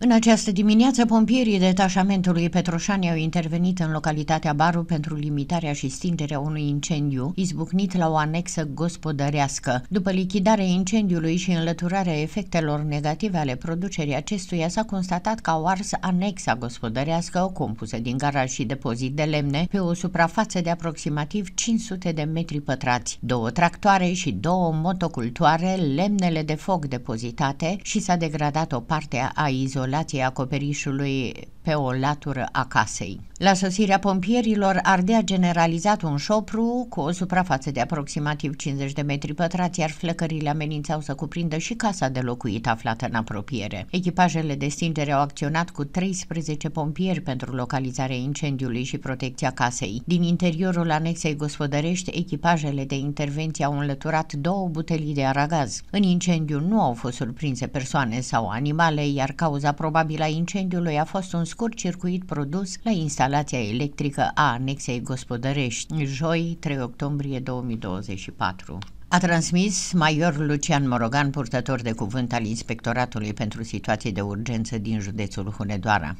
În această dimineață, pompierii detașamentului Petroșani au intervenit în localitatea Baru pentru limitarea și stingerea unui incendiu izbucnit la o anexă gospodărească. După lichidarea incendiului și înlăturarea efectelor negative ale producerii acestuia, s-a constatat că au ars anexa gospodărească, compusă din garaj și depozit de lemne, pe o suprafață de aproximativ 500 de metri pătrați, două tractoare și două motocultoare, lemnele de foc depozitate și s-a degradat o parte a izolării izolației acoperișului pe o latură a casei. La sosirea pompierilor ardea generalizat un șopru cu o suprafață de aproximativ 50 de metri pătrați, iar flăcările amenințau să cuprindă și casa de locuit aflată în apropiere. Echipajele de stingere au acționat cu 13 pompieri pentru localizarea incendiului și protecția casei. Din interiorul anexei gospodărești, echipajele de intervenție au înlăturat două butelii de aragaz. În incendiu nu au fost surprinse persoane sau animale, iar cauza probabil a incendiului a fost un scurt circuit produs la instalația electrică a anexei gospodărești, joi 3 octombrie 2024. A transmis Maior Lucian Morogan, purtător de cuvânt al Inspectoratului pentru Situații de Urgență din județul Hunedoara.